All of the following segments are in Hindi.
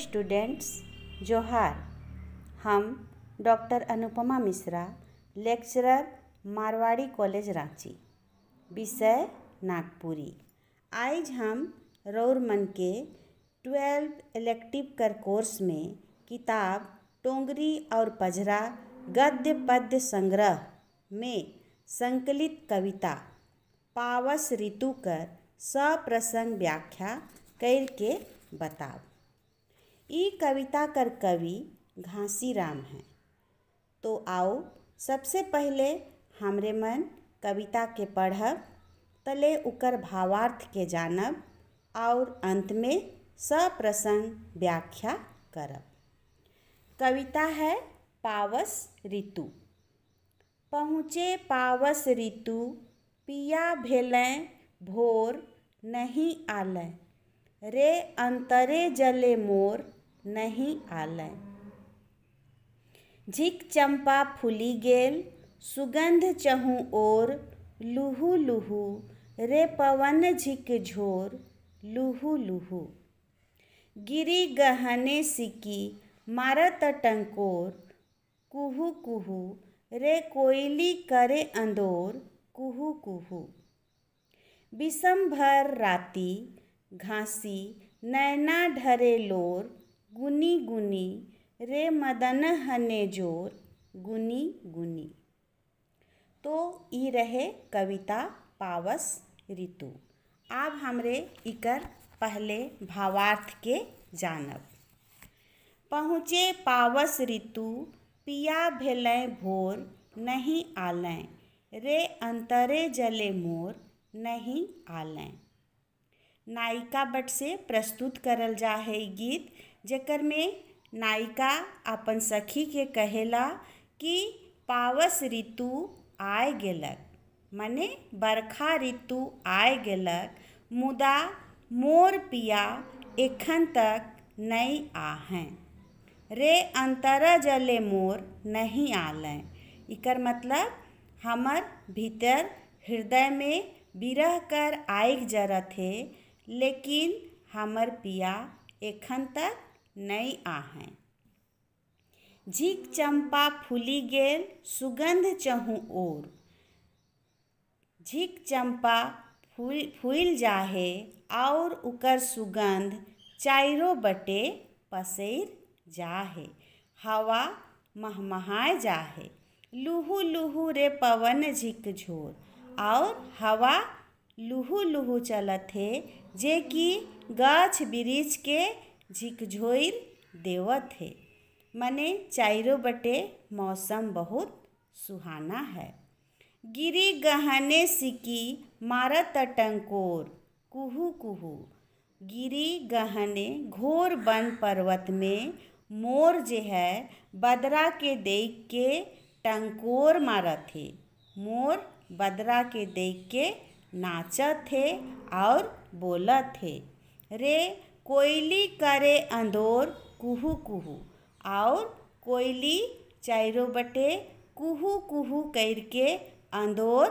स्टूडेंट्स जोहार हम doctor Anupama Mishra lecturer Marwari college Ranchi विषय नागपुरी आज हम रौरमन के ट्वेल्व इलेक्टिव कर कोर्स में किताब टोंगरी और पजरा गद्य पद्य संग्रह में संकलित कविता पावस ऋतु कर सप्रसंग व्याख्या करके बताओ ई कविता कर कवि राम हैं तो आओ सबसे पहले हमरे मन कविता के पढ़ब तले उकर भावार्थ के जानब और अंत में सप्रसंग व्याख्या करब कविता है पावस ऋतु पहुँचे पावस ऋतु पिया भेलें भोर नहीं आलय रे अंतरे जले मोर नहीं आलय झिक चंपा फूली गेल सुगंध चहु ओर लुहु लुहु रे पवन झिक झोर लुहु लुहु गिरी गहने सिकी मारत टंकोर कुहू कुहू रे कोयली करे अंदोर कुहु कुहु विषम भर राती घासी नैना ढरे लोर गुनी गुनी रे मदन हने जोर गुनी गुनी तो ई रहे कविता पावस ऋतु आप हमरे इकर पहले भावार्थ के जानब पहुँचे पावस ऋतु पिया भेलें भोर नहीं आलें रे अंतरे जले मोर नहीं आलें नायिका बट से प्रस्तुत करल जा है गीत जेकर में नायिका अपन सखी के कहेला कि पावस ऋतु आय गलक मने बरखा ऋतु आय गलक मुदा मोर पिया एखन तक नहीं हैं रे अंतर जले मोर नहीं आल इकर मतलब हमर भीतर हृदय में बिरह कर आग जरत है लेकिन हमर पिया एखन तक नहीं आहें झीक चंपा फूली गेल सुगंध चहु ओर झीक चंपा फूल फूल जाहे और उकर सुगंध चारों बटे पसेर जाहे हवा महमहाय जाहे लुहु लुहु रे पवन झिक झोर और हवा लुहु लुहु चलत है जे कि गाछ वृक्ष के झिकझोर देवत है मने चारों बटे मौसम बहुत सुहाना है गिरी गहने सिकी मारत टंकोर कुहू कुहू गिरी गहने घोर वन पर्वत में मोर जे है बदरा के देख के टंकोर मारत है मोर बदरा के देख के नाचत है और बोलत है रे कोयली करे अंदोर कुहू कुहू और कोयली चारों बटे कुहू कुहू कर के अंदोर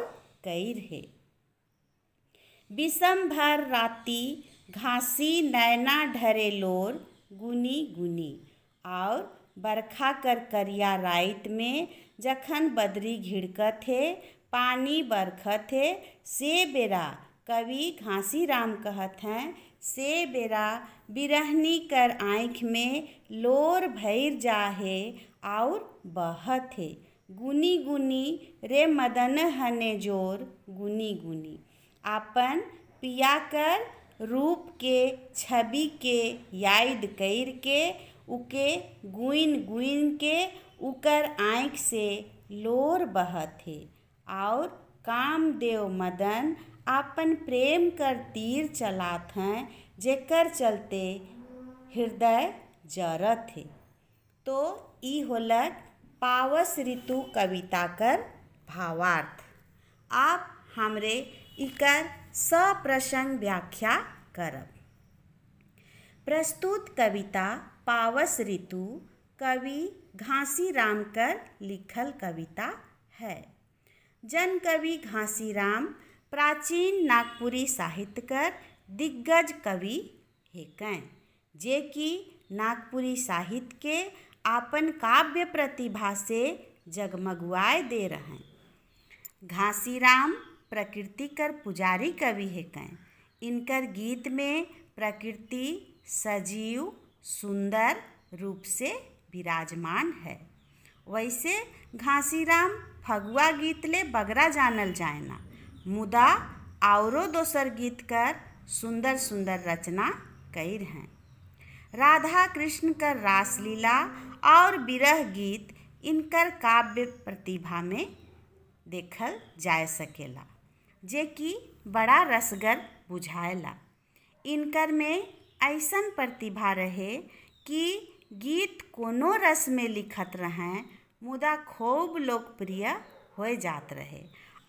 कर है विषम भर राती घासी नैना ढरे लोर गुनी गुनी और बरखा कर करिया रात में जखन बदरी घिड़कत है पानी बरखत है से बेरा कवि घासी राम कहत हैं से बेरा बिरहनी कर आँख में लोर भैर जाहे और बहत है गुनी गुनी रे मदन हने जोर गुनी गुनी आपन पिया कर रूप के छवि के याद कर के उके गुइन गुइन के उकर आँख से लोर बहत है और कामदेव मदन आपन प्रेम कर तीर चलात हैं जेकर चलते हृदय जरत है तो ई होलक पावस ऋतु कविता कर भावार्थ आप हमरे इकर सप्रसंग व्याख्या करब प्रस्तुत कविता पावस ऋतु कवि राम कर लिखल कविता है जन कवि घासीराम प्राचीन नागपुरी साहित्यकर दिग्गज कवि हेकन जे कि नागपुरी साहित्य के अपन काव्य प्रतिभा से जगमगुआए दे रहे घासीराम प्रकृति कर पुजारी कवि हेकन इनकर गीत में प्रकृति सजीव सुंदर रूप से विराजमान है वैसे घासीराम फगुआ गीत बगरा जानल जाए ना मुदा और दोसर गीतकर सुंदर सुंदर रचना कई हैं राधा कृष्ण कर रासलीला और विरह गीत इनकर काव्य प्रतिभा में देखल जा सकेला जे कि बड़ा रसगर बुझाएला इनकर में ऐसन प्रतिभा रहे कि गीत कोनो रस में लिखत रहें मुदा खूब लोकप्रिय हो जात रहे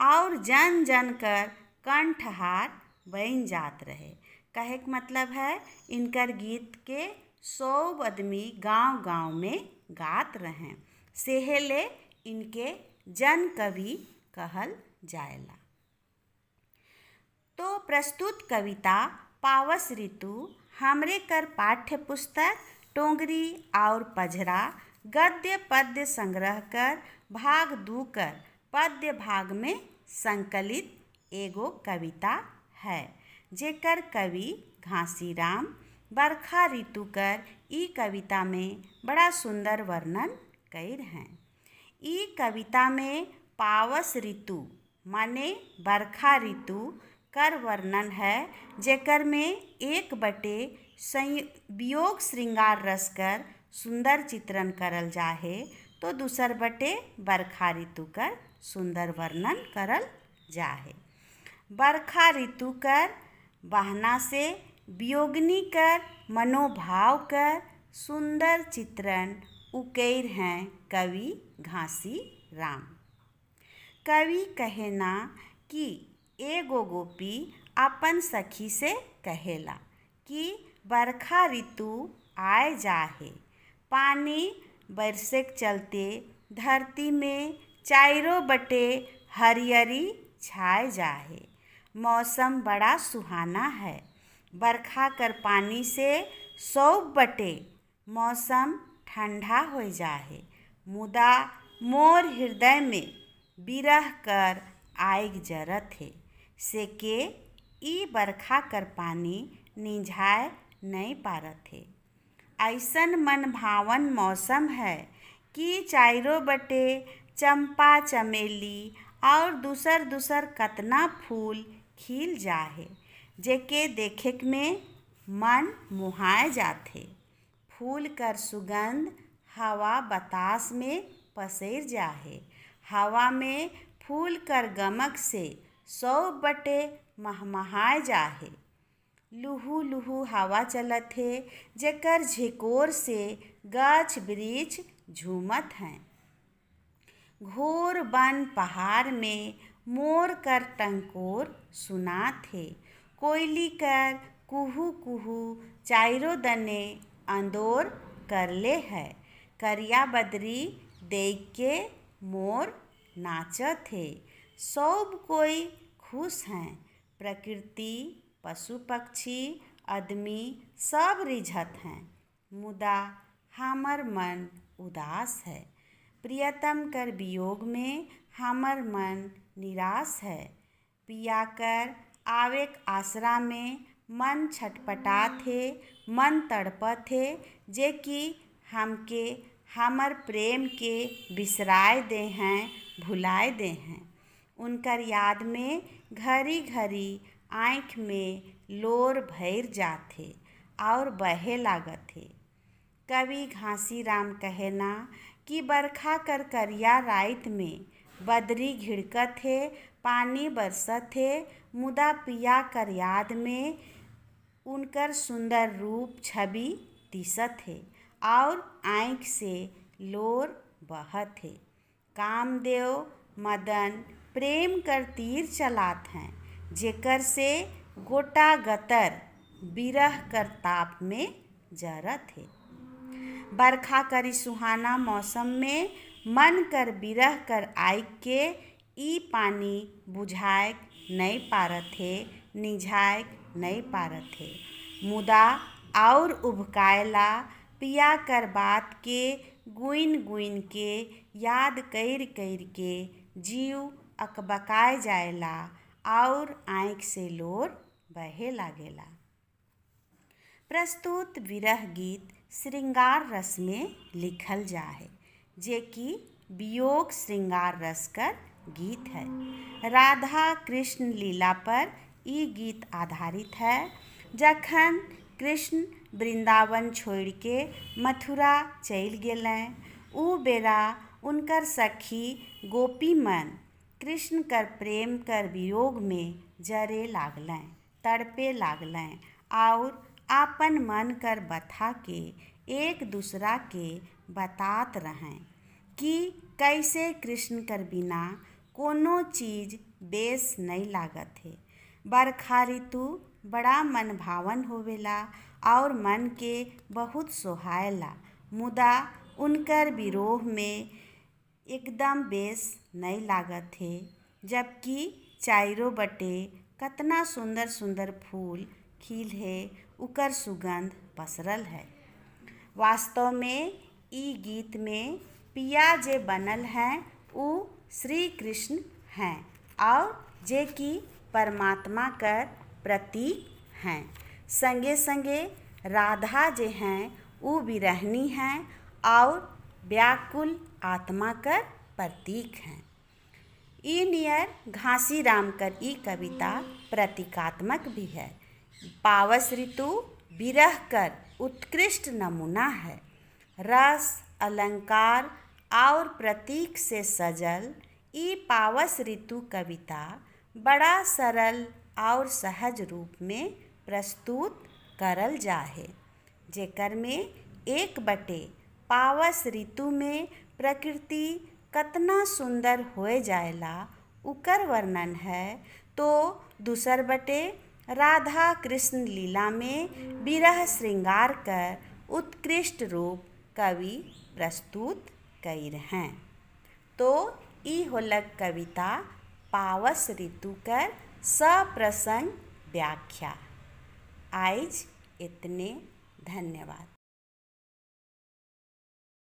और जन जन कर कंठहार बन जात रहे कहे के मतलब है इनकर गीत के सौ आदमी गांव गांव में गात रहे सेहेले इनके जन कवि कहल जाएला तो प्रस्तुत कविता पावस ऋतु हमरे कर पाठ्य पुस्तक टोंगरी और पझरा गद्य पद्य संग्रह कर भाग दू कर पद्य भाग में संकलित एगो कविता है जेकर कवि घासीराम बरखा ऋतु कर ई कविता में बड़ा सुंदर वर्णन कर हैं ई कविता में पावस ऋतु माने बरखा ऋतु कर वर्णन है जेकर में एक बटे वियोग श्रृंगार रस कर सुंदर चित्रण करल जाहे तो दूसर बटे बरखा ऋतु कर सुंदर वर्णन करल है बरखा ऋतु कर बहना से वियोगनी कर मनोभाव कर सुंदर चित्रण उकेर हैं कवि घासी राम कवि कहना कि एगो गोपी अपन सखी से कहेला कि बरखा ऋतु आए जाहे पानी बरसे के चलते धरती में चारों बटे हरियरी छाए जाए मौसम बड़ा सुहाना है बरखा कर पानी से सौ बटे मौसम ठंडा हो जाए मुदा मोर हृदय में बिरह कर आग जरत है से के ई बरखा कर पानी निझाए नहीं पारत है ऐसन मन भावन मौसम है कि चारों बटे चंपा चमेली और दूसर दूसर कतना फूल खिल जाहे जेके देखे में मन मुहाए जाते फूल कर सुगंध हवा बतास में पसेर जाहे हवा में फूल कर गमक से सौ बटे महमहाए जाहे लुहू लुहू हवा चलत है जेकर झिकोर से गाछ वृक्ष झूमत हैं घोर बन पहाड़ में मोर कर टंकोर सुना थे कोयली कर कुहू कुहू चायरो दने अंदोर कर ले है करिया बदरी देख के मोर नाच थे सब कोई खुश हैं प्रकृति पशु पक्षी आदमी सब रिझत हैं मुदा हमर मन उदास है प्रियतम कर वियोग में हमर मन निराश है पिया कर आवेक आसरा में मन छटपटा थे मन तड़प थे जे कि हमके हमर प्रेम के बिसराए दे हैं भुलाए दे हैं उनकर याद में घड़ी घड़ी आँख में लोर भैर जाते और बहे लागत थे कवि घासी राम कहना कि बरखा कर करिया रात में बदरी घिड़कत हे पानी बरसत हे मुदा पिया कर याद में उनकर सुंदर रूप छवि दिसत हे और आँख से लोर बहत हे कामदेव मदन प्रेम कर तीर चलात हैं जेकर से गोटा गतर बिरह कर ताप में जरत है बरखा करी सुहाना मौसम में मन कर बिरह कर आइक के ई पानी बुझाए नहीं पार थे निझाए नहीं पार थे मुदा और उभकायला पिया कर बात के गुइन गुइन के याद कर कर के जीव अकबकाए जाएला और आँख से लोर बहे लागेला प्रस्तुत विरह गीत श्रृंगार रस में लिखल जा है कि वियोग श्रृंगार रस कर गीत है राधा कृष्ण लीला पर ई गीत आधारित है जखन कृष्ण वृंदावन छोड़ के मथुरा चल गए उ बेरा उनकर सखी गोपी मन कृष्ण कर प्रेम कर वियोग में जरे लागल तड़पे लागल और आपन मन कर बथा के एक दूसरा के बतात रहें कि कैसे कृष्ण कर बिना कोनो चीज बेस नहीं लागत है बरखा ऋतु बड़ा मन भावन होवेला और मन के बहुत सोहायला मुदा उनकर विरोह में एकदम बेस नहीं लागत है जबकि चारों बटे कतना सुंदर सुंदर फूल खिल है उकर सुगंध पसरल है वास्तव में ई गीत में पिया जे बनल हैं उ श्री कृष्ण हैं और जे कि परमात्मा कर प्रतीक हैं संगे संगे राधा जे हैं उ बिरहनी हैं और व्याकुल आत्मा कर प्रतीक हैं ई नियर राम कर ई कविता प्रतीकात्मक भी है पावस ऋतु विरह कर उत्कृष्ट नमूना है रस अलंकार और प्रतीक से सजल ई पावस ऋतु कविता बड़ा सरल और सहज रूप में प्रस्तुत करल जा है जेकर में एक बटे पावस ऋतु में प्रकृति कतना सुंदर हो जायला उकर वर्णन है तो दूसर बटे राधा कृष्ण लीला में विरह श्रृंगार कर उत्कृष्ट रूप कवि प्रस्तुत कर हैं तो ई होलक कविता पावस ऋतु कर सप्रसंग व्याख्या आज इतने धन्यवाद